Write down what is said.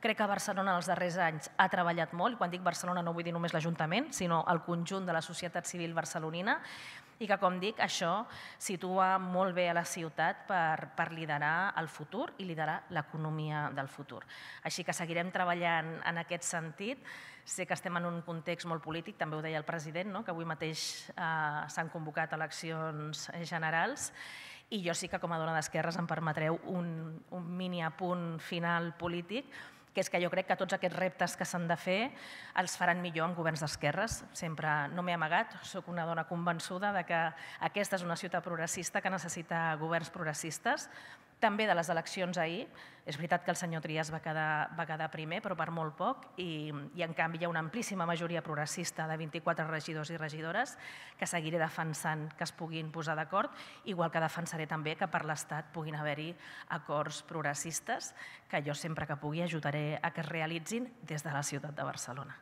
Crec que Barcelona els darrers anys ha treballat molt, quan dic Barcelona no vull dir només l'Ajuntament, sinó el conjunt de la societat civil barcelonina, i que, com dic, això situa molt bé a la ciutat per, per liderar el futur i liderar l'economia del futur. Així que seguirem treballant en aquest sentit. Sé que estem en un context molt polític, també ho deia el president, no? que avui mateix eh, s'han convocat eleccions generals, i jo sí que com a dona d'esquerres em permetreu un, un mini apunt final polític, que és que jo crec que tots aquests reptes que s'han de fer els faran millor en governs d'esquerres. Sempre no m'he amagat, sóc una dona convençuda de que aquesta és una ciutat progressista que necessita governs progressistes, també de les eleccions ahir. És veritat que el senyor Trias va quedar, va quedar primer, però per molt poc, i, i en canvi hi ha una amplíssima majoria progressista de 24 regidors i regidores que seguiré defensant que es puguin posar d'acord, igual que defensaré també que per l'Estat puguin haver-hi acords progressistes que jo sempre que pugui ajudaré a que es realitzin des de la ciutat de Barcelona.